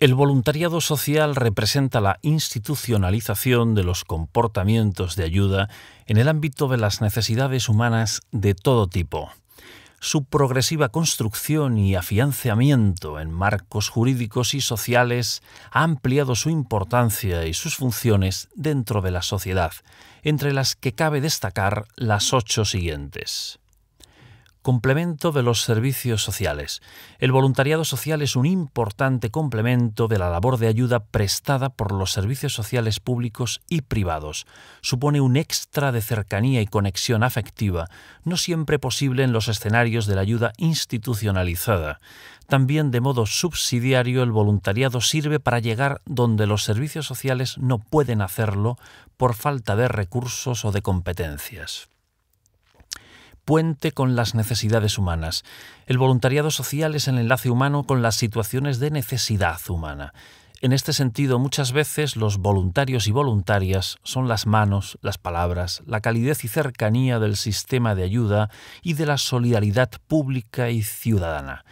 El voluntariado social representa la institucionalización de los comportamientos de ayuda en el ámbito de las necesidades humanas de todo tipo. Su progresiva construcción y afianzamiento en marcos jurídicos y sociales ha ampliado su importancia y sus funciones dentro de la sociedad, entre las que cabe destacar las ocho siguientes complemento de los servicios sociales. El voluntariado social es un importante complemento de la labor de ayuda prestada por los servicios sociales públicos y privados. Supone un extra de cercanía y conexión afectiva, no siempre posible en los escenarios de la ayuda institucionalizada. También de modo subsidiario el voluntariado sirve para llegar donde los servicios sociales no pueden hacerlo por falta de recursos o de competencias puente con las necesidades humanas. El voluntariado social es el enlace humano con las situaciones de necesidad humana. En este sentido, muchas veces los voluntarios y voluntarias son las manos, las palabras, la calidez y cercanía del sistema de ayuda y de la solidaridad pública y ciudadana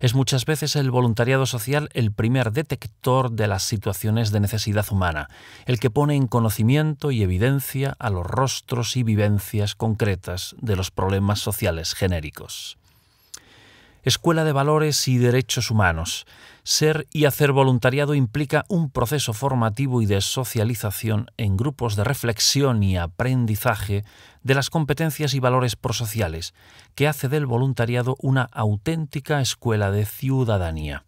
es muchas veces el voluntariado social el primer detector de las situaciones de necesidad humana, el que pone en conocimiento y evidencia a los rostros y vivencias concretas de los problemas sociales genéricos. Escuela de Valores y Derechos Humanos. Ser y hacer voluntariado implica un proceso formativo y de socialización en grupos de reflexión y aprendizaje de las competencias y valores prosociales, que hace del voluntariado una auténtica escuela de ciudadanía.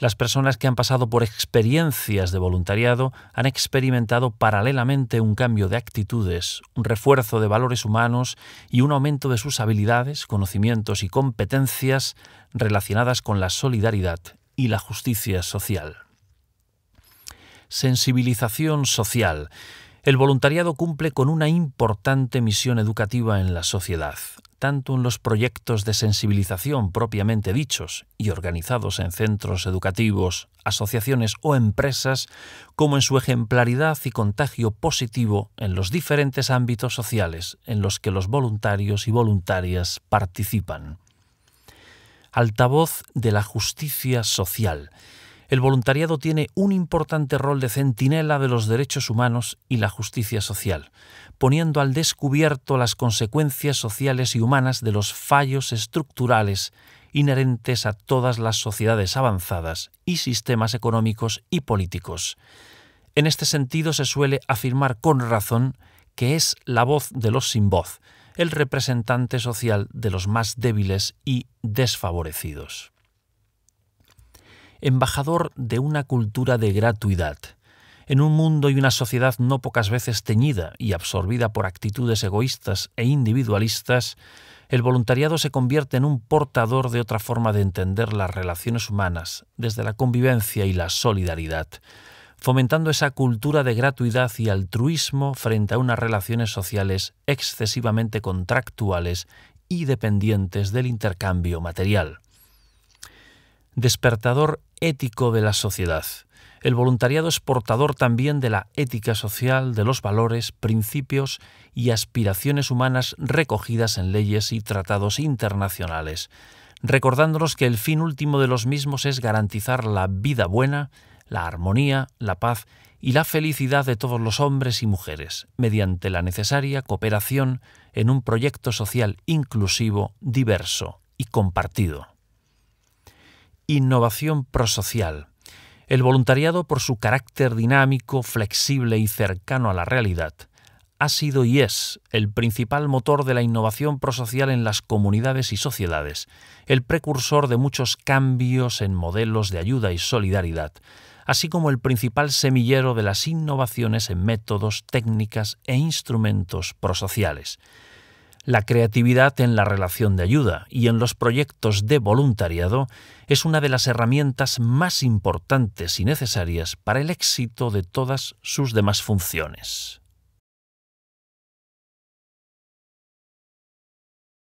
Las personas que han pasado por experiencias de voluntariado han experimentado paralelamente un cambio de actitudes, un refuerzo de valores humanos y un aumento de sus habilidades, conocimientos y competencias relacionadas con la solidaridad y la justicia social. Sensibilización social. El voluntariado cumple con una importante misión educativa en la sociedad tanto en los proyectos de sensibilización propiamente dichos y organizados en centros educativos, asociaciones o empresas, como en su ejemplaridad y contagio positivo en los diferentes ámbitos sociales en los que los voluntarios y voluntarias participan. Altavoz de la justicia social, el voluntariado tiene un importante rol de centinela de los derechos humanos y la justicia social, poniendo al descubierto las consecuencias sociales y humanas de los fallos estructurales inherentes a todas las sociedades avanzadas y sistemas económicos y políticos. En este sentido se suele afirmar con razón que es la voz de los sin voz, el representante social de los más débiles y desfavorecidos embajador de una cultura de gratuidad. En un mundo y una sociedad no pocas veces teñida y absorbida por actitudes egoístas e individualistas, el voluntariado se convierte en un portador de otra forma de entender las relaciones humanas, desde la convivencia y la solidaridad, fomentando esa cultura de gratuidad y altruismo frente a unas relaciones sociales excesivamente contractuales y dependientes del intercambio material despertador ético de la sociedad. El voluntariado es portador también de la ética social, de los valores, principios y aspiraciones humanas recogidas en leyes y tratados internacionales, recordándonos que el fin último de los mismos es garantizar la vida buena, la armonía, la paz y la felicidad de todos los hombres y mujeres, mediante la necesaria cooperación en un proyecto social inclusivo, diverso y compartido innovación prosocial. El voluntariado, por su carácter dinámico, flexible y cercano a la realidad, ha sido y es el principal motor de la innovación prosocial en las comunidades y sociedades, el precursor de muchos cambios en modelos de ayuda y solidaridad, así como el principal semillero de las innovaciones en métodos, técnicas e instrumentos prosociales. La creatividad en la relación de ayuda y en los proyectos de voluntariado es una de las herramientas más importantes y necesarias para el éxito de todas sus demás funciones.